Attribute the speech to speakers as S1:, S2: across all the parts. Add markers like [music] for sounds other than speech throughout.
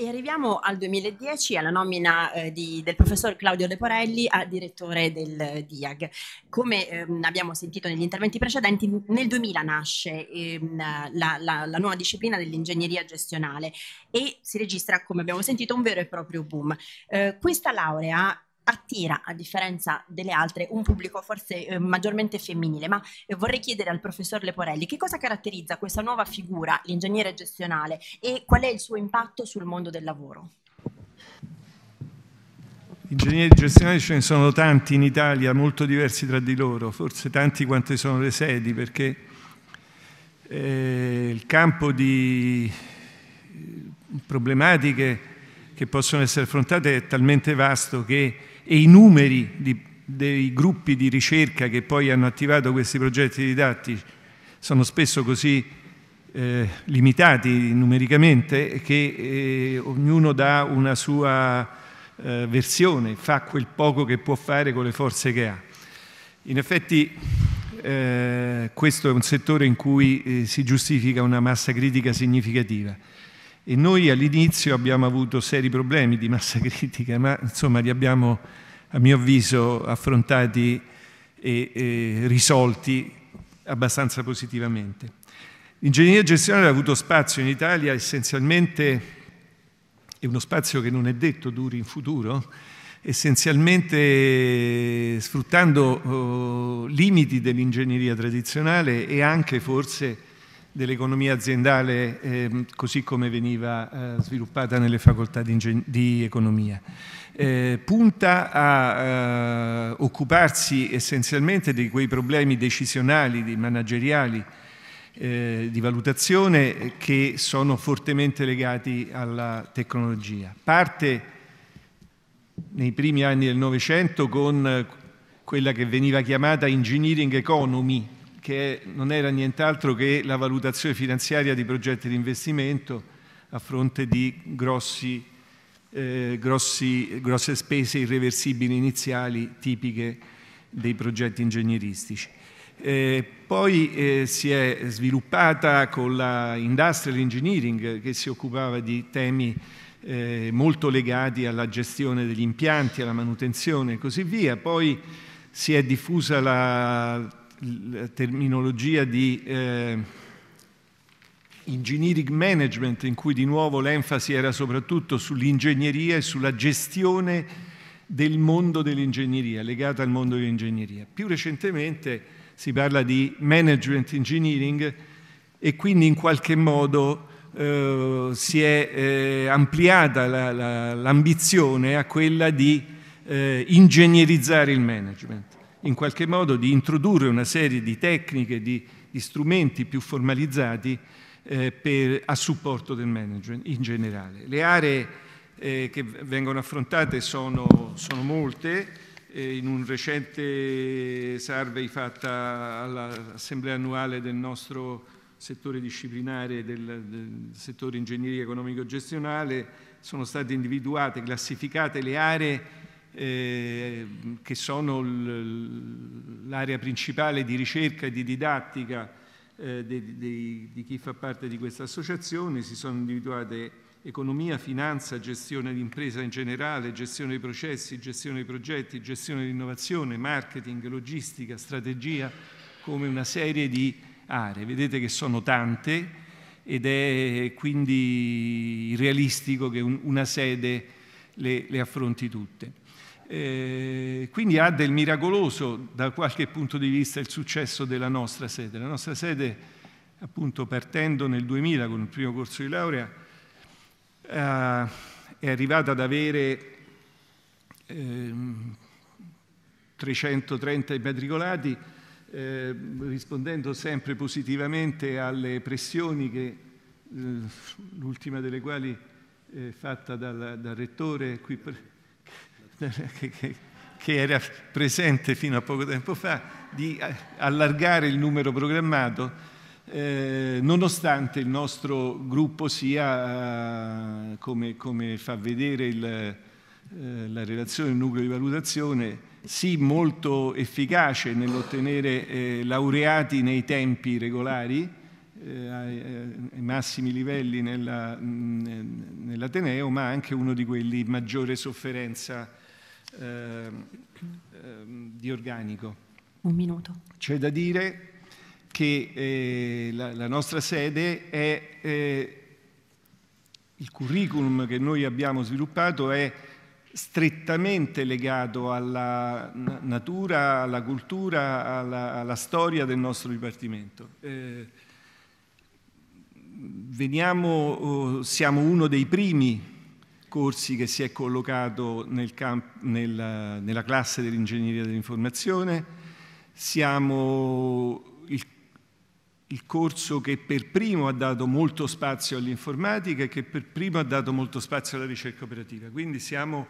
S1: E arriviamo al 2010 alla nomina eh, di, del professor Claudio De Porelli a direttore del eh, DIAG. Come ehm, abbiamo sentito negli interventi precedenti, nel 2000 nasce ehm, la, la, la, nuova disciplina dell'ingegneria gestionale e si registra, come abbiamo sentito, un vero e proprio boom. Eh, questa laurea attira, a differenza delle altre, un pubblico forse eh, maggiormente femminile. Ma eh, vorrei chiedere al professor Leporelli che cosa caratterizza questa nuova figura, l'ingegnere gestionale, e qual è il suo impatto sul mondo del lavoro? Ingegneri gestionali ce ne sono tanti in Italia, molto diversi tra di loro, forse tanti quante sono le sedi, perché eh, il campo di eh, problematiche che possono essere affrontate è talmente vasto che e i numeri di, dei gruppi di ricerca che poi hanno attivato questi progetti didattici sono spesso così eh, limitati numericamente che eh, ognuno dà una sua eh, versione, fa quel poco che può fare con le forze che ha. In effetti eh, questo è un settore in cui eh, si giustifica una massa critica significativa. E noi all'inizio abbiamo avuto seri problemi di massa [laughs] critica, ma insomma li abbiamo, a mio avviso, affrontati e, e risolti abbastanza positivamente. L'ingegneria gestionale ha avuto spazio in Italia essenzialmente, è uno spazio che non è detto duri in futuro, essenzialmente sfruttando oh, limiti dell'ingegneria tradizionale e anche forse dell'economia aziendale eh, così come veniva eh, sviluppata nelle facoltà di, di economia. Eh, punta a eh, occuparsi essenzialmente di quei problemi decisionali, di manageriali, eh, di valutazione che sono fortemente legati alla tecnologia. Parte nei primi anni del Novecento con quella che veniva chiamata engineering economy, che non era nient'altro che la valutazione finanziaria di progetti di investimento a fronte di grossi, eh, grossi, grosse spese irreversibili iniziali tipiche dei progetti ingegneristici. Eh, poi eh, si è sviluppata con la Industrial Engineering che si occupava di temi eh, molto legati alla gestione degli impianti, alla manutenzione e così via. Poi si è diffusa la la terminologia di eh, engineering management in cui di nuovo l'enfasi era soprattutto sull'ingegneria e sulla gestione del mondo dell'ingegneria, legata al mondo dell'ingegneria. Più recentemente si parla di management engineering e quindi in qualche modo eh, si è eh, ampliata la, la, l'ambizione a quella di eh, ingegnerizzare il management in qualche modo di introdurre una serie di tecniche, di, di strumenti più formalizzati eh, per, a supporto del management in generale. Le aree eh, che vengono affrontate sono, sono molte, eh, in un recente survey fatta all'assemblea annuale del nostro settore disciplinare, del, del settore ingegneria economico-gestionale, sono state individuate, classificate le aree eh, che sono l'area principale di ricerca e di didattica eh, di, di, di chi fa parte di questa associazione, si sono individuate economia, finanza, gestione di impresa in generale, gestione dei processi, gestione dei progetti, gestione dell'innovazione, marketing, logistica, strategia, come una serie di aree. Vedete che sono tante ed è quindi realistico che un, una sede le, le affronti tutte. Eh, quindi ha del miracoloso da qualche punto di vista il successo della nostra sede. La nostra sede, appunto, partendo nel 2000 con il primo corso di laurea, eh, è arrivata ad avere ehm, eh, 330 immatricolati, rispondendo sempre positivamente alle pressioni che, eh, l'ultima delle quali è eh, fatta dal, dal rettore qui. [laughs] che, era presente fino a poco tempo fa, di allargare il numero programmato eh, nonostante il nostro gruppo sia, eh, come, come fa vedere il, eh, la relazione, il nucleo di valutazione, sì molto efficace nell'ottenere eh, laureati nei tempi regolari, eh, ai massimi livelli nell'Ateneo, ma anche uno di quelli maggiore sofferenza Ehm, ehm, di organico. Un minuto. C'è da dire che eh, la, la, nostra sede è, eh, il curriculum che noi abbiamo sviluppato è strettamente legato alla natura, alla cultura, alla, alla storia del nostro dipartimento. Eh, veniamo, oh, siamo uno dei primi Corsi che si è collocato nel camp- nel, nella classe dell'ingegneria dell'informazione, siamo il, il corso che per primo ha dato molto spazio all'informatica e che per primo ha dato molto spazio alla ricerca operativa, quindi siamo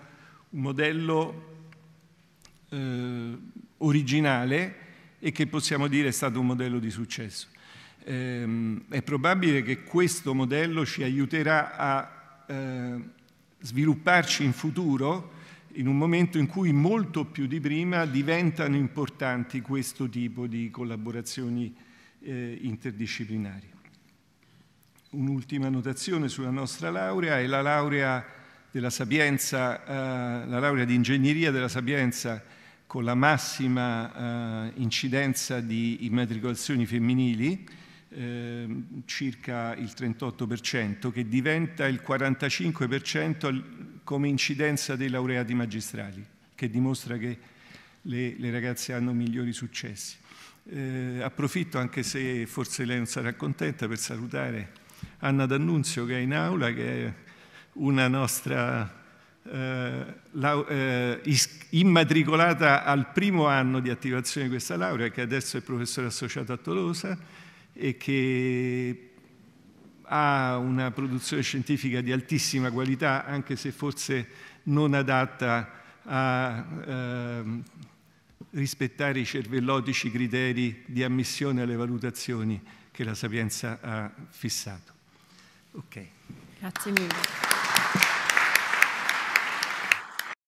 S1: un modello eh, originale e che possiamo dire è stato un modello di successo. Eh, è probabile che questo modello ci aiuterà a eh, svilupparci in futuro in un momento in cui molto più di prima diventano importanti questo tipo di collaborazioni eh, interdisciplinari. Un'ultima notazione sulla nostra laurea è la laurea della Sapienza, eh, la laurea di ingegneria della Sapienza con la massima eh, incidenza di immatricolazioni femminili, Ehm, circa il 38%, che diventa il 45% come incidenza dei laureati magistrali, che dimostra che le, le ragazze hanno migliori successi. Eh, approfitto, anche se forse lei non sarà contenta, per salutare Anna D'Annunzio che è in aula, che è una nostra eh, la, eh, immatricolata al primo anno di attivazione di questa laurea, che adesso è professore associato a Tolosa e che ha una produzione scientifica di altissima qualità, anche se forse non adatta a eh, rispettare i cervellotici criteri di ammissione alle valutazioni che la Sapienza ha fissato. Okay. Grazie mille.